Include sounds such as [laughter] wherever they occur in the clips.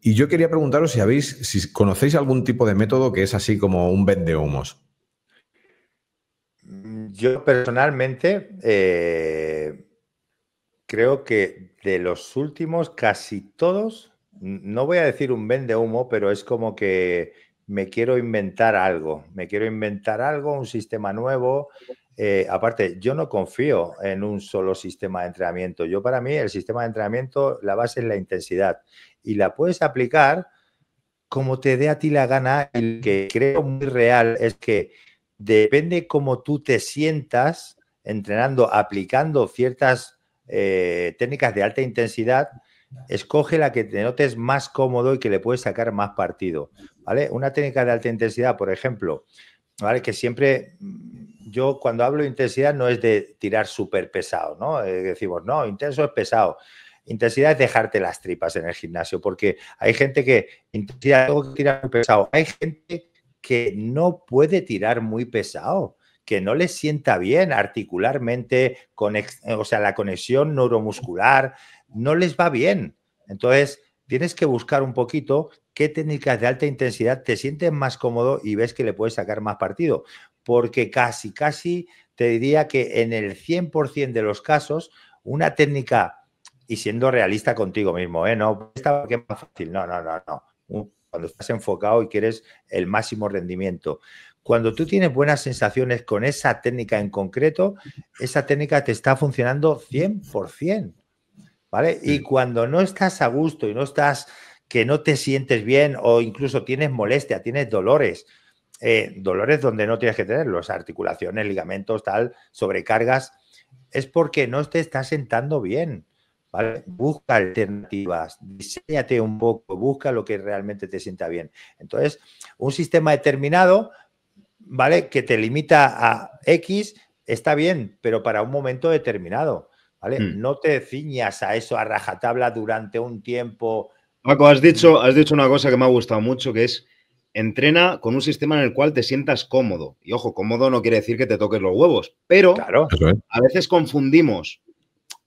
Y yo quería preguntaros si habéis, si conocéis algún tipo de método que es así como un vende humos. Mm, yo personalmente eh, creo que de los últimos, casi todos, no voy a decir un vende humo, pero es como que me quiero inventar algo, me quiero inventar algo, un sistema nuevo, eh, aparte, yo no confío en un solo sistema de entrenamiento. Yo para mí el sistema de entrenamiento, la base es la intensidad y la puedes aplicar como te dé a ti la gana. Y lo que creo muy real es que depende cómo tú te sientas entrenando, aplicando ciertas eh, técnicas de alta intensidad, escoge la que te notes más cómodo y que le puedes sacar más partido. ¿vale? Una técnica de alta intensidad, por ejemplo, ¿vale? que siempre yo cuando hablo de intensidad no es de tirar súper pesado, ¿no? Eh, decimos, no, intenso es pesado. Intensidad es dejarte las tripas en el gimnasio, porque hay gente que intensidad que tirar pesado. Hay gente que no puede tirar muy pesado, que no le sienta bien articularmente, eh, o sea, la conexión neuromuscular no les va bien. Entonces, tienes que buscar un poquito qué técnicas de alta intensidad te sienten más cómodo y ves que le puedes sacar más partido porque casi, casi te diría que en el 100% de los casos, una técnica, y siendo realista contigo mismo, ¿eh? no, esta es más fácil, no, no, no, no. Cuando estás enfocado y quieres el máximo rendimiento. Cuando tú tienes buenas sensaciones con esa técnica en concreto, esa técnica te está funcionando 100%. ¿Vale? Y cuando no estás a gusto y no estás, que no te sientes bien o incluso tienes molestia, tienes dolores, eh, dolores donde no tienes que tenerlos, articulaciones, ligamentos, tal, sobrecargas, es porque no te estás sentando bien. ¿Vale? Busca alternativas, diseñate un poco, busca lo que realmente te sienta bien. Entonces, un sistema determinado, ¿vale? Que te limita a X, está bien, pero para un momento determinado, ¿vale? Hmm. No te ciñas a eso a rajatabla durante un tiempo. Paco, has dicho, has dicho una cosa que me ha gustado mucho, que es entrena con un sistema en el cual te sientas cómodo. Y ojo, cómodo no quiere decir que te toques los huevos, pero a veces confundimos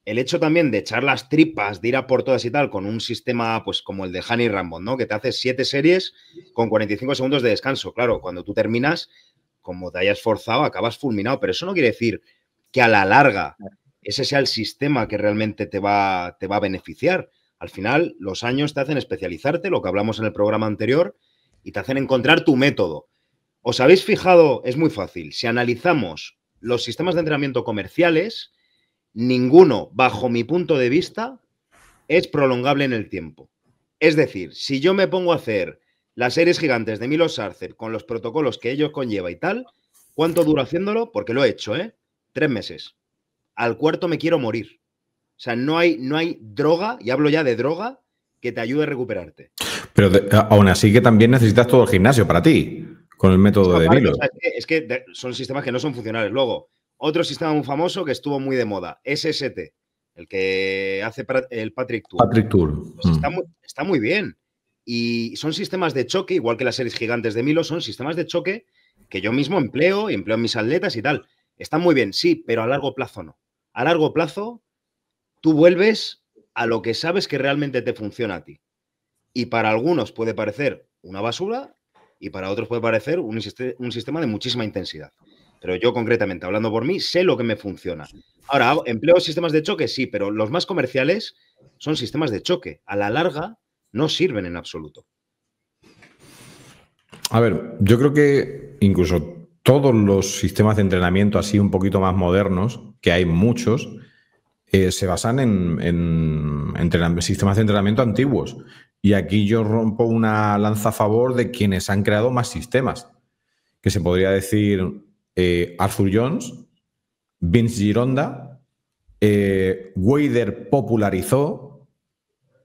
el hecho también de echar las tripas, de ir a por todas y tal, con un sistema pues como el de Hanny Rambo, ¿no? Que te haces siete series con 45 segundos de descanso. Claro, cuando tú terminas, como te hayas forzado, acabas fulminado, pero eso no quiere decir que a la larga ese sea el sistema que realmente te va, te va a beneficiar. Al final, los años te hacen especializarte, lo que hablamos en el programa anterior, y te hacen encontrar tu método. ¿Os habéis fijado? Es muy fácil. Si analizamos los sistemas de entrenamiento comerciales, ninguno, bajo mi punto de vista, es prolongable en el tiempo. Es decir, si yo me pongo a hacer las series gigantes de Milo Sarcer con los protocolos que ellos conlleva y tal, ¿cuánto duro haciéndolo? Porque lo he hecho, ¿eh? Tres meses. Al cuarto me quiero morir. O sea, no hay, no hay droga, y hablo ya de droga, te ayude a recuperarte. Pero aún así que también necesitas todo el gimnasio para ti, con el método ah, de Milo. es que, son sistemas que no son funcionales. Luego, otro sistema muy famoso que estuvo muy de moda, SST, el que hace el Patrick Tour. Patrick Tour. Pues mm. está, muy, bien. Y son sistemas de choque, igual que las series gigantes de Milo, son sistemas de choque que yo mismo empleo y empleo en mis atletas y tal. Están muy bien, sí, pero a largo plazo no. A largo plazo, tú vuelves a lo que sabes que realmente te funciona a ti. Y para algunos puede parecer una basura y para otros puede parecer un, sistema de muchísima intensidad. Pero yo concretamente, hablando por mí, sé lo que me funciona. Ahora, empleo sistemas de choque, sí, pero los más comerciales son sistemas de choque. A la larga, no sirven en absoluto. A ver, yo creo que incluso todos los sistemas de entrenamiento así un poquito más modernos, que hay muchos, eh, se basan en, sistemas de entrenamiento antiguos. Y aquí yo rompo una lanza a favor de quienes han creado más sistemas, que se podría decir eh, Arthur Jones, Vince Gironda, eh, Wader popularizó,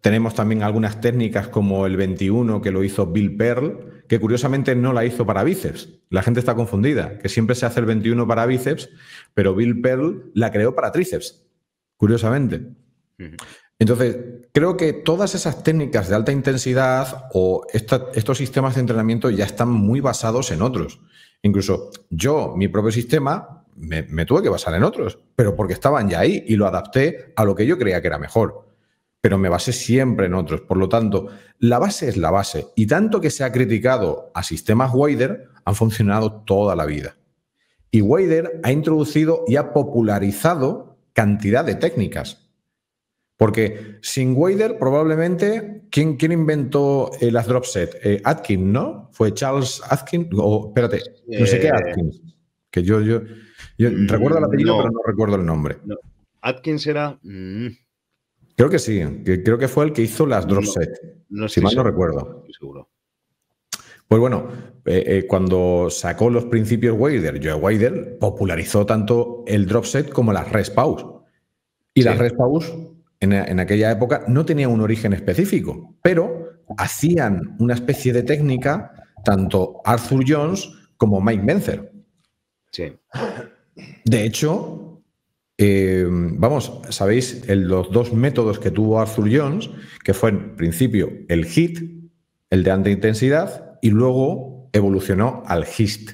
tenemos también algunas técnicas como el 21 que lo hizo Bill Pearl, que curiosamente no la hizo para bíceps, la gente está confundida, que siempre se hace el 21 para bíceps, pero Bill Pearl la creó para tríceps curiosamente. Entonces, creo que todas esas técnicas de alta intensidad o estos sistemas de entrenamiento ya están muy basados en otros. Incluso yo, mi propio sistema, me, tuve que basar en otros, pero porque estaban ya ahí y lo adapté a lo que yo creía que era mejor. Pero me basé siempre en otros. Por lo tanto, la base es la base. Y tanto que se ha criticado a sistemas Wider, han funcionado toda la vida. Y Wider ha introducido y ha popularizado cantidad de técnicas. Porque sin Wader, probablemente, ¿quién, quién inventó las drop set? Eh, Atkins, ¿no? ¿Fue Charles Atkins? O, espérate, no sé qué eh, Atkins. Que yo, yo, mm, recuerdo el apellido, pero no recuerdo el nombre. Atkins era. Mm. Creo que sí, creo que fue el que hizo las drop no, si mal no recuerdo. seguro. Pues bueno, eh, eh, cuando sacó los principios Wider, Joe Wider popularizó tanto el drop set como las rest Y las rest en, aquella época no tenían un origen específico, pero hacían una especie de técnica tanto Arthur Jones como Mike Benzer. Sí. De hecho, eh, vamos, sabéis los dos métodos que tuvo Arthur Jones, que fue en principio el hit, el de alta intensidad, y luego evolucionó al GIST,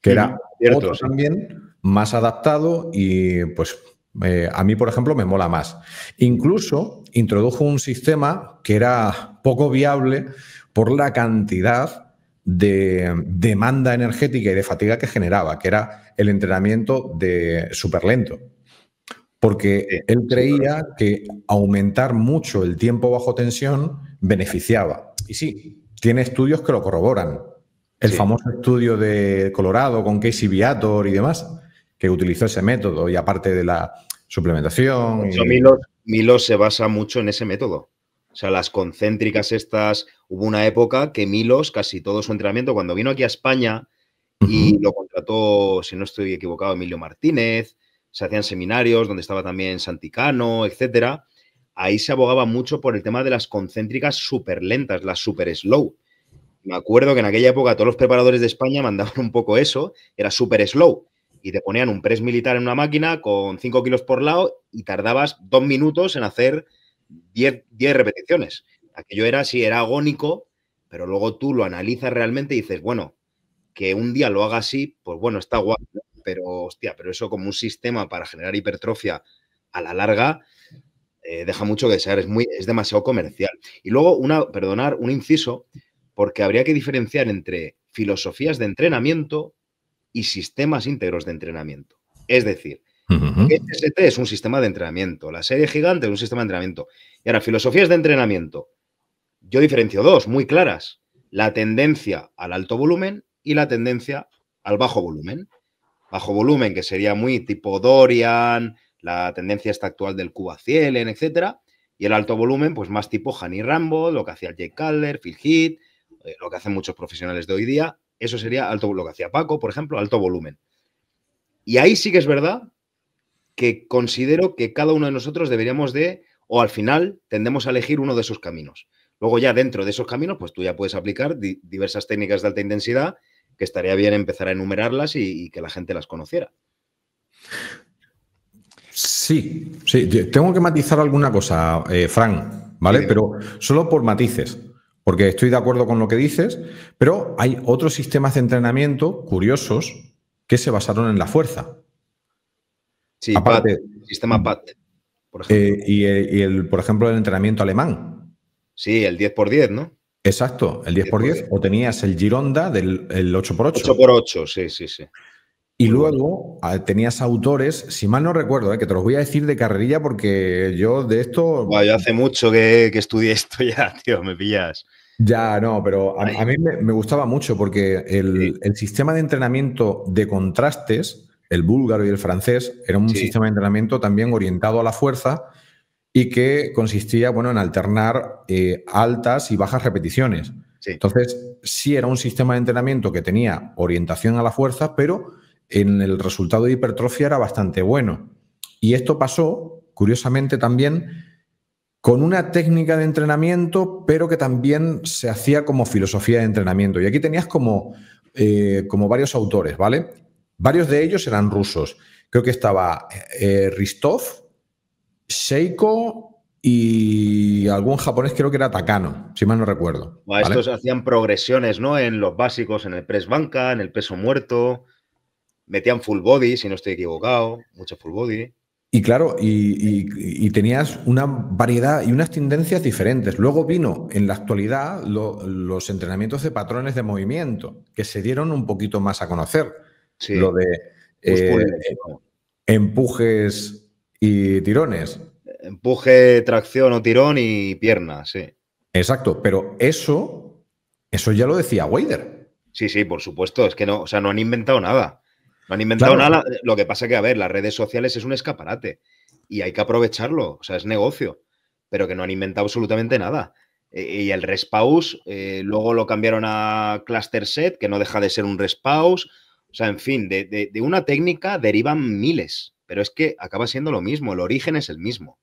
que era mm, otro también más adaptado y pues eh, a mí, por ejemplo, me mola más. Incluso introdujo un sistema que era poco viable por la cantidad de demanda energética y de fatiga que generaba, que era el entrenamiento de súper lento. Porque él creía que aumentar mucho el tiempo bajo tensión beneficiaba. Y sí, tiene estudios que lo corroboran. El famoso estudio de Colorado con Casey Viator y demás, que utilizó ese método y aparte de la suplementación. Milo Milos, se basa mucho en ese método. O sea, las concéntricas estas, hubo una época que Milos, casi todo su entrenamiento, cuando vino aquí a España y lo contrató, si no estoy equivocado, Emilio Martínez, se hacían seminarios donde estaba también Santicano, etcétera ahí se abogaba mucho por el tema de las concéntricas súper lentas, las súper slow. Me acuerdo que en aquella época todos los preparadores de España mandaban un poco eso, era súper slow. Y te ponían un press militar en una máquina con 5 kilos por lado y tardabas dos minutos en hacer 10 repeticiones. Aquello era así, era agónico, pero luego tú lo analizas realmente y dices, bueno, que un día lo haga así, pues bueno, está guay, pero hostia, pero eso como un sistema para generar hipertrofia a la larga, eh, deja mucho que desear, es, muy, es demasiado comercial. Y luego, una, perdonar, un inciso, porque habría que diferenciar entre filosofías de entrenamiento y sistemas íntegros de entrenamiento. Es decir, ST es un sistema de entrenamiento, la serie gigante es un sistema de entrenamiento. Y ahora, filosofías de entrenamiento. Yo diferencio dos muy claras, la tendencia al alto volumen y la tendencia al bajo volumen. Bajo volumen, que sería muy tipo Dorian, la tendencia esta actual del Cuba Cielen, etcétera, y el alto volumen, pues más tipo Johnny Rambo, lo que hacía Jake Calder, Phil Heath, eh, lo que hacen muchos profesionales de hoy día, eso sería alto, lo que hacía Paco, por ejemplo, alto volumen. Y ahí sí que es verdad que considero que cada uno de nosotros deberíamos de, o al final tendemos a elegir uno de esos caminos. Luego ya dentro de esos caminos, pues tú ya puedes aplicar diversas técnicas de alta intensidad, que estaría bien empezar a enumerarlas y que la gente las conociera. Sí, sí, tengo que matizar alguna cosa, Frank, eh, Fran, ¿vale? Pero solo por matices, porque estoy de acuerdo con lo que dices, pero hay otros sistemas de entrenamiento curiosos que se basaron en la fuerza. Sí, el sistema PAT, eh, y, por ejemplo, el entrenamiento alemán. Sí, el 10x10, ¿no? Exacto, el 10x10, o tenías el Gironda del 8x8. 8x8, sí, sí, sí. Y luego ah, tenías autores, si mal no recuerdo, eh, que te los voy a decir de carrerilla porque yo de esto... hace mucho que, que, estudié esto ya, [laughs] tío, me pillas. Ya, no, pero a, mí me, gustaba mucho porque el, el, sistema de entrenamiento de contrastes, el búlgaro y el francés, era un sistema de entrenamiento también orientado a la fuerza y que consistía, bueno, en alternar eh, altas y bajas repeticiones. Entonces, sí era un sistema de entrenamiento que tenía orientación a la fuerza, pero en el resultado de hipertrofia era bastante bueno. Y esto pasó, curiosamente también, con una técnica de entrenamiento, pero que también se hacía como filosofía de entrenamiento. Y aquí tenías como, eh, como varios autores, ¿vale? Varios de ellos eran rusos. Creo que estaba eh, Ristov, Seiko y algún japonés creo que era Takano, si mal no recuerdo. Estos hacían progresiones, ¿no? En los básicos, en el press banca, en el peso muerto metían full body, si no estoy equivocado, mucho full body. Y claro, y, tenías una variedad y unas tendencias diferentes. Luego vino en la actualidad los entrenamientos de patrones de movimiento, que se dieron un poquito más a conocer. Lo de eh, empujes y tirones. Empuje, tracción o tirón y pierna, sí. Exacto, pero eso, eso ya lo decía Wader. Sí, sí, por supuesto. Es que no, o sea, no han inventado nada. No han inventado nada. Lo que pasa que, a ver, las redes sociales es un escaparate y hay que aprovecharlo. O sea, es negocio, pero que no han inventado absolutamente nada. E, y el respause, eh, luego lo cambiaron a cluster set, que no deja de ser un respause. O sea, en fin, de, una técnica derivan miles, pero es que acaba siendo lo mismo, el origen es el mismo.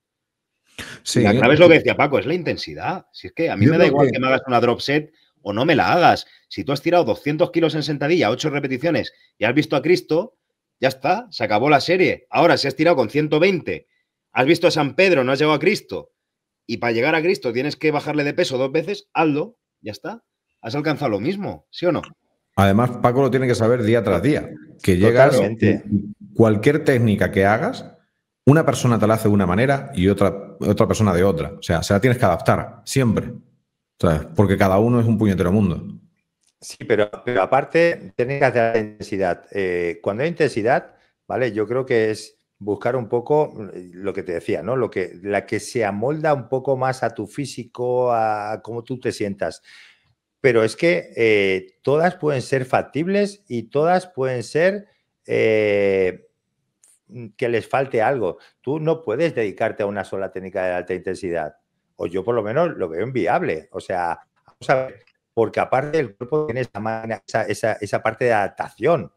Sí, a clave lo que decía Paco, es la intensidad. Si es que a mí me da igual que me hagas una drop set o no me la hagas. Si tú has tirado 200 kilos en sentadilla, 8 repeticiones y has visto a Cristo, ya está, se acabó la serie. Ahora, si has tirado con 120, has visto a San Pedro, no has llegado a Cristo, y para llegar a Cristo tienes que bajarle de peso dos veces, hazlo, ya está. Has alcanzado lo mismo, ¿sí o no? Además, Paco lo tiene que saber día tras día. Que llegas, cualquier técnica que hagas, una persona te la hace de una manera y otra, otra persona de otra. O sea, se la tienes que adaptar siempre. Porque cada uno es un puñetero mundo. Sí, pero, pero aparte, técnicas de intensidad. Eh, cuando hay intensidad, ¿vale? Yo creo que es buscar un poco mm, lo que te decía, ¿no? Lo que, la que se amolda un poco más a tu físico, a cómo tú te sientas. Pero es que eh, todas pueden ser factibles y todas pueden ser eh, que les falte algo. Tú no puedes dedicarte a una sola técnica de alta intensidad. O yo por lo menos lo veo inviable. O sea, vamos a ver, porque aparte el cuerpo tiene esa, parte de adaptación.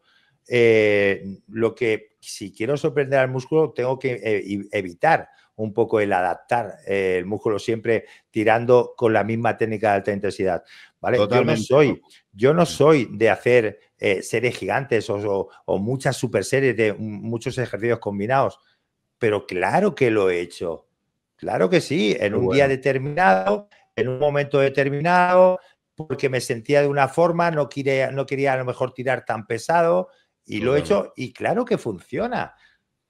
Eh, lo que si quiero sorprender al músculo, tengo que eh, evitar un poco el adaptar eh, el músculo siempre tirando con la misma técnica de alta intensidad. Yo no soy, yo no soy de hacer series gigantes o, muchas super series de muchos ejercicios combinados, pero claro que lo he hecho. Claro que sí, en un día determinado, en un momento determinado, porque me sentía de una forma, no quería, no quería a lo mejor tirar tan pesado y lo he hecho y claro que funciona.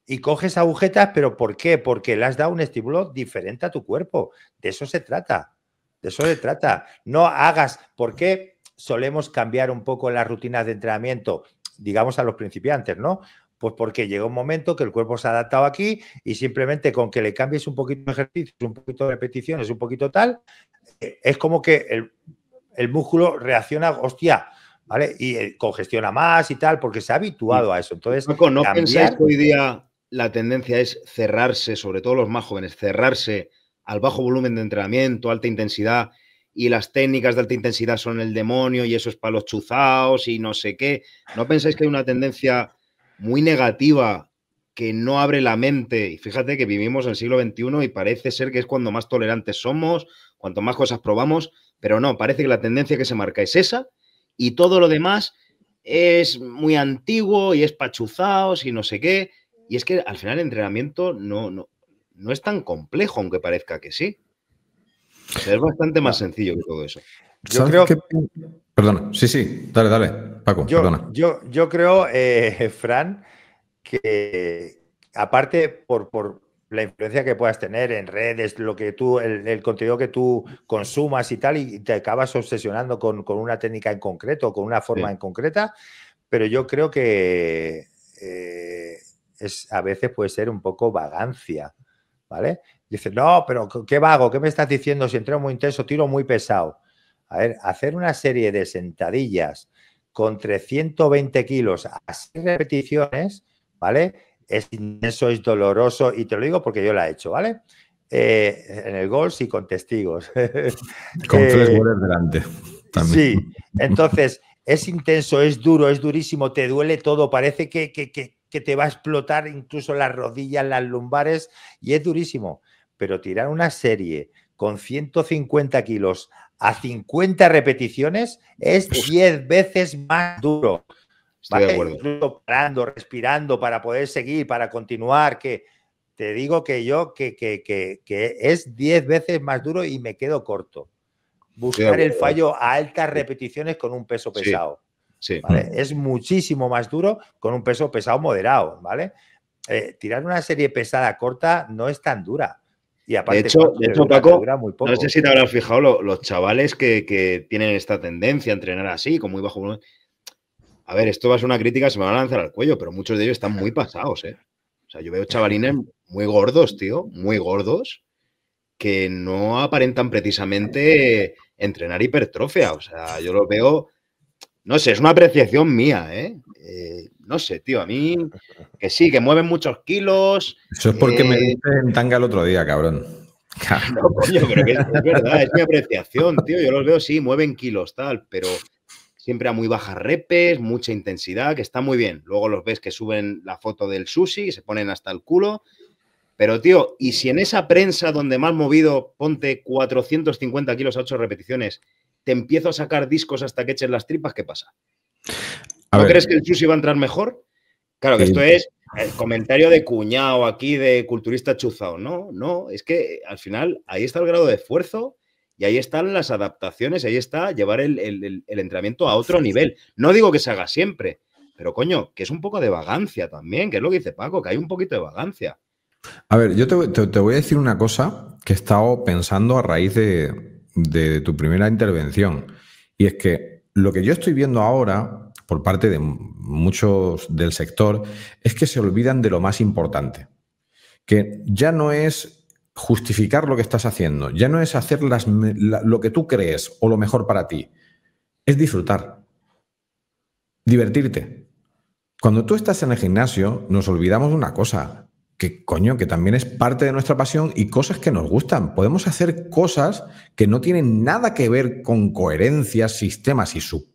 Y coges agujetas, pero ¿por qué? Porque le has dado un estímulo diferente a tu cuerpo. De eso se trata. De eso se trata. No hagas, ¿Por qué solemos cambiar un poco las rutinas de entrenamiento? Digamos a los principiantes, ¿no? Pues porque llega un momento que el cuerpo se ha adaptado aquí y simplemente con que le cambies un poquito de ejercicio, un poquito de repeticiones, un poquito tal, eh, es como que el, el músculo reacciona, hostia, ¿vale? Y eh, congestiona más y tal, porque se ha habituado mm. a eso. Entonces, ¿no pensáis que hoy día la tendencia es cerrarse, sobre todo los más jóvenes, cerrarse al bajo volumen de entrenamiento, alta intensidad, y las técnicas de alta intensidad son el demonio y eso es para los chuzaos y no sé qué? ¿No pensáis que hay una tendencia muy negativa que no abre la mente. Y fíjate que vivimos en el siglo XXI y parece ser que es cuando más tolerantes somos, cuanto más cosas probamos, pero no, parece que la tendencia que se marca es esa y todo lo demás es muy antiguo y es pachuzaos y no sé qué. Y es que al final el entrenamiento no, no, es tan complejo, aunque parezca que sí. es bastante más sencillo que todo eso. Yo creo... Que... Perdona, sí, sí, dale, dale, Paco, perdona. Yo, creo, eh, [laughs] Fran, que aparte por, la influencia que puedas tener en redes, lo que tú, el, contenido que tú consumas y tal, y te acabas obsesionando con, una técnica en concreto, con una forma en concreta, pero yo creo que eh, es, a veces puede ser un poco vagancia, ¿vale? Dices, no, pero qué vago, ¿qué me estás diciendo? Si entreno muy intenso, tiro muy pesado. A ver, hacer una serie de sentadillas con 320 kilos a 6 repeticiones, ¿vale? Es intenso, es doloroso y te lo digo porque yo la he hecho, ¿vale? Eh, en el gol sí con testigos. [laughs] con tres eh, goles delante. Sí, entonces es intenso, es duro, es durísimo, te duele todo, parece que, que te va a explotar incluso las rodillas, las lumbares y es durísimo. Pero tirar una serie con 150 kilos a 50 repeticiones es 10 veces más duro. Estoy eh, Parando, respirando para poder seguir, para continuar, que te digo que yo, que, es 10 veces más duro y me quedo corto. Buscar el eh. fallo a altas repeticiones con un peso pesado. Es muchísimo más duro con un peso pesado moderado, ¿vale? Eh, tirar una serie pesada corta no es tan dura. Y aparte, de hecho, Paco, no sé si te habrás fijado los chavales que, que, tienen esta tendencia a entrenar así, con muy bajo volumen, a ver, esto va a ser una crítica, se me va a lanzar al cuello, pero muchos de ellos están muy pasados, ¿eh? O sea, yo veo chavalines muy gordos, tío, muy gordos, que no aparentan precisamente entrenar hipertrofia. O sea, yo los veo, no sé, es una apreciación mía, ¿eh? ¿eh? no sé, tío, a mí, que sí, que mueven muchos kilos. Eso es porque me eh, dieron en tanga el otro día, cabrón. [laughs] No, coño, pero que es verdad, es mi apreciación, tío. Yo los veo, sí, mueven kilos, tal, pero siempre a muy bajas repes, mucha intensidad, que está muy bien. Luego los ves que suben la foto del sushi, y se ponen hasta el culo. Pero, tío, y si en esa prensa donde más movido ponte 450 kilos a 8 repeticiones, te empiezo a sacar discos hasta que eches las tripas, ¿qué pasa? A ¿No crees que el sushi va a entrar mejor? Claro que esto es el eh, comentario de cuñado aquí de culturista chuzao. No, no, es que eh, al final ahí está el grado de esfuerzo y ahí están las adaptaciones, ahí está llevar el, entrenamiento a otro nivel. No digo que se haga siempre, pero coño, que es un poco de vagancia también, que es lo que dice Paco, que hay un poquito de vagancia. A ver, yo te, voy a decir una cosa que he estado pensando a raíz de, tu primera intervención. Y es que lo que yo estoy viendo ahora, por parte de muchos del sector, es que se olvidan de lo más importante. Que ya no es justificar lo que estás haciendo. Ya no es hacer lo que tú crees o lo mejor para ti. Es disfrutar. Divertirte. Cuando tú estás en el gimnasio, nos olvidamos de una cosa, que coño, que también es parte de nuestra pasión y cosas que nos gustan. Podemos hacer cosas que no tienen nada que ver con coherencias, sistemas y su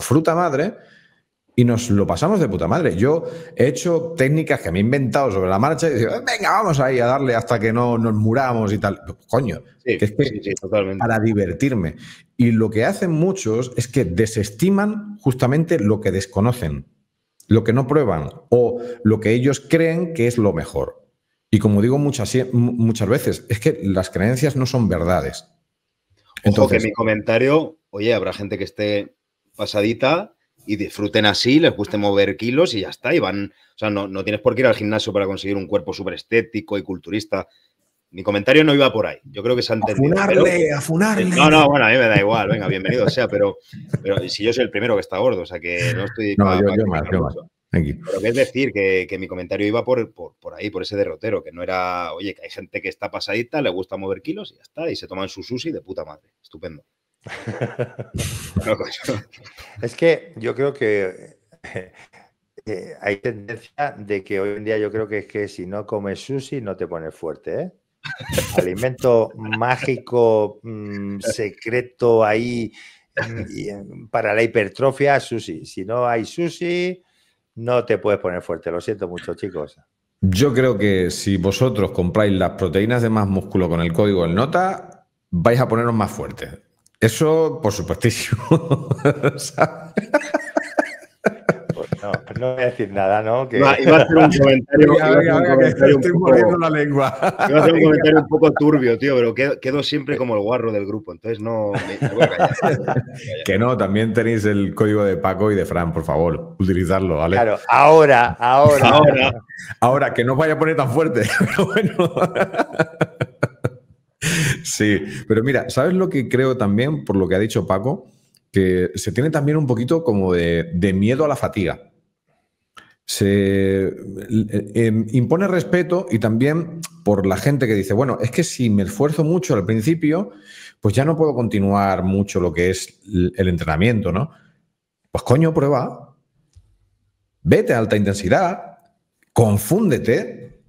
fruta madre, y nos lo pasamos de puta madre. Yo he hecho técnicas que me he inventado sobre la marcha y digo, venga, vamos ahí a darle hasta que no nos muramos y tal. Coño, que es para divertirme. Y lo que hacen muchos es que desestiman justamente lo que desconocen, lo que no prueban o lo que ellos creen que es lo mejor. Y como digo muchas, muchas veces, es que las creencias no son verdades. Entonces, que mi comentario, oye, habrá gente que esté pasadita y disfruten así, les guste mover kilos y ya está. Y van, o sea, no, no tienes por qué ir al gimnasio para conseguir un cuerpo súper estético y culturista. Mi comentario no iba por ahí. Yo creo que se ha entendido. No, no, bueno, a mí me da igual. Venga, bienvenido sea, pero, pero si yo soy el primero que está gordo, o sea que no estoy. No, yo, más, yo Pero es decir, que, mi comentario iba por, por, por, ahí, por ese derrotero, que no era, oye, que hay gente que está pasadita, le gusta mover kilos y ya está, y se toman su sushi de puta madre. Estupendo. Pues, es que yo creo que eh, eh, hay tendencia de que hoy en día yo creo que es que si no comes sushi no te pones fuerte, ¿eh? Alimento mágico, mm, secreto ahí mm, para la hipertrofia, sushi. Si no hay sushi, no te puedes poner fuerte. Lo siento mucho, chicos. Yo creo que si vosotros compráis las proteínas de más músculo con el código en nota, vais a poneros más fuertes. Eso, por supuestísimo. [laughs] pues no, pues no voy a decir nada, ¿no? Que... Va, iba a hacer un comentario. que estoy moviendo la lengua. Iba a hacer un comentario un poco turbio, tío, pero quedo, siempre como el guarro del grupo, entonces no. [laughs] que no, también tenéis el código de Paco y de Fran, por favor, utilizarlo, ¿vale? Claro, ahora, ahora. Ahora, ahora que no os vaya a poner tan fuerte, [laughs] pero bueno. Sí, pero mira, ¿sabes lo que creo también por lo que ha dicho Paco? Que se tiene también un poquito como de, miedo a la fatiga. Se eh, em, impone respeto y también por la gente que dice, bueno, es que si me esfuerzo mucho al principio, pues ya no puedo continuar mucho lo que es el entrenamiento, ¿no? Pues coño, prueba. Vete a alta intensidad, confúndete.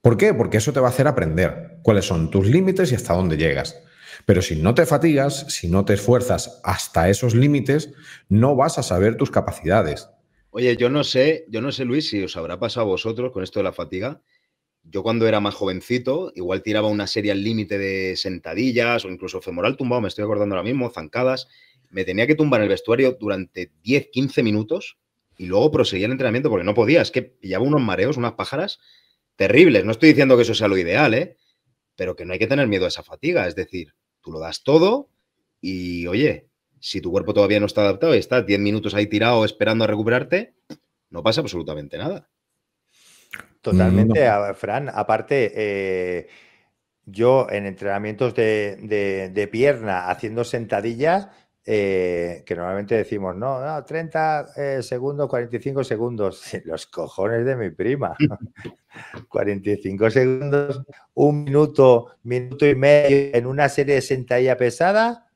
¿Por qué? Porque eso te va a hacer aprender cuáles son tus límites y hasta dónde llegas. Pero si no te fatigas, si no te esfuerzas hasta esos límites, no vas a saber tus capacidades. Oye, yo no sé, yo no sé, Luis, si os habrá pasado a vosotros con esto de la fatiga. Yo cuando era más jovencito, igual tiraba una serie al límite de sentadillas o incluso femoral tumbado, me estoy acordando ahora mismo, zancadas. Me tenía que tumbar en el vestuario durante 10, 15 minutos y luego proseguía el entrenamiento porque no podía. Es que pillaba unos mareos, unas pájaras terribles. No estoy diciendo que eso sea lo ideal, ¿eh? pero que no hay que tener miedo a esa fatiga. Es decir, tú lo das todo y, oye, si tu cuerpo todavía no está adaptado y está 10 minutos ahí tirado esperando a recuperarte, no pasa absolutamente nada. Totalmente, Fran. Aparte, eh, yo en entrenamientos de, de, de, pierna haciendo sentadillas, eh, que normalmente decimos, no, 30 eh, segundos, 45 segundos, [laughs] los cojones de mi prima. 45 [laughs] segundos, un minuto, minuto y medio en una serie de sentadilla pesada,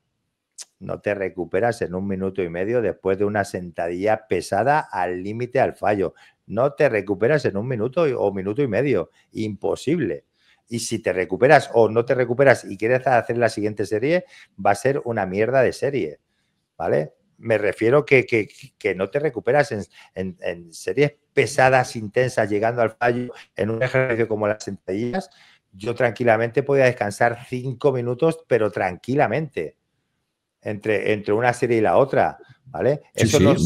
no te recuperas en un minuto y medio después de una sentadilla pesada al límite al fallo. No te recuperas en un minuto o minuto y medio. Imposible. Y si te recuperas o no te recuperas y quieres hacer la siguiente serie, va a ser una mierda de serie, ¿vale? Me refiero que, no te recuperas en, series pesadas, intensas, llegando al fallo, en un ejercicio como las sentadillas, yo tranquilamente podía descansar cinco minutos, pero tranquilamente, entre, entre una serie y la otra, ¿vale? eso no...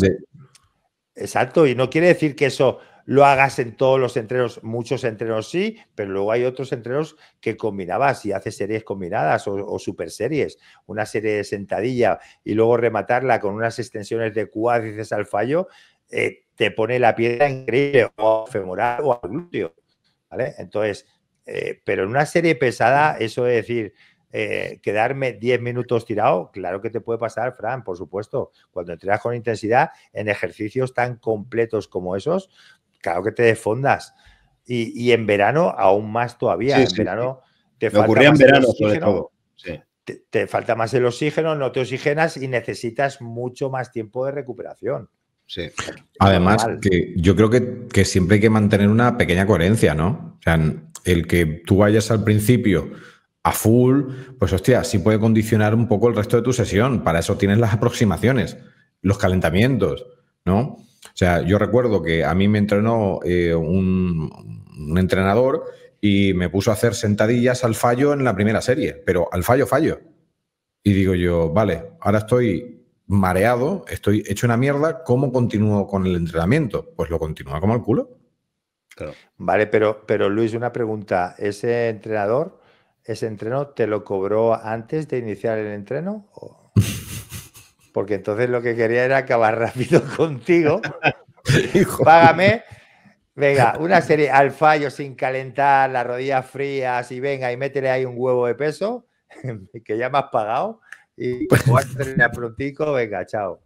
Exacto, y no quiere decir que eso lo hagas en todos los entrenos, muchos entrenos sí, pero luego hay otros entrenos que combinabas y haces series combinadas o, super series, una serie de sentadilla y luego rematarla con unas extensiones de cuádriceps al fallo, eh, te pone la piedra increíble o femoral o glúteo, ¿vale? Entonces, eh, pero en una serie pesada, eso de decir, eh, quedarme 10 minutos tirado, claro que te puede pasar, Fran, por supuesto. Cuando entrenas con intensidad en ejercicios tan completos como esos, claro que te desfondas. Y, en verano, aún más todavía. en verano te falta más el oxígeno. Te, falta más el oxígeno, no te oxigenas y necesitas mucho más tiempo de recuperación. Sí. Además, que yo creo que, que siempre hay que mantener una pequeña coherencia, ¿no? O sea, el que tú vayas al principio a full, pues hostia, sí puede condicionar un poco el resto de tu sesión. Para eso tienes las aproximaciones, los calentamientos, ¿no? O sea, yo recuerdo que a mí me entrenó eh, un, entrenador y me puso a hacer sentadillas al fallo en la primera serie, pero al fallo fallo. Y digo yo, vale, ahora estoy mareado, estoy hecho una mierda, ¿cómo continúo con el entrenamiento? Pues lo continúa como el culo. Vale, pero, pero Luis, una pregunta. ¿Ese entrenador, ese entreno, te lo cobró antes de iniciar el entreno? [laughs] porque entonces lo que quería era acabar [laughs] rápido contigo. [laughs] Págame. Venga, una serie al fallo sin calentar, las rodillas frías y venga y métele ahí un huevo de peso, [laughs] que ya me has pagado. Y pues... prontico, venga, chao.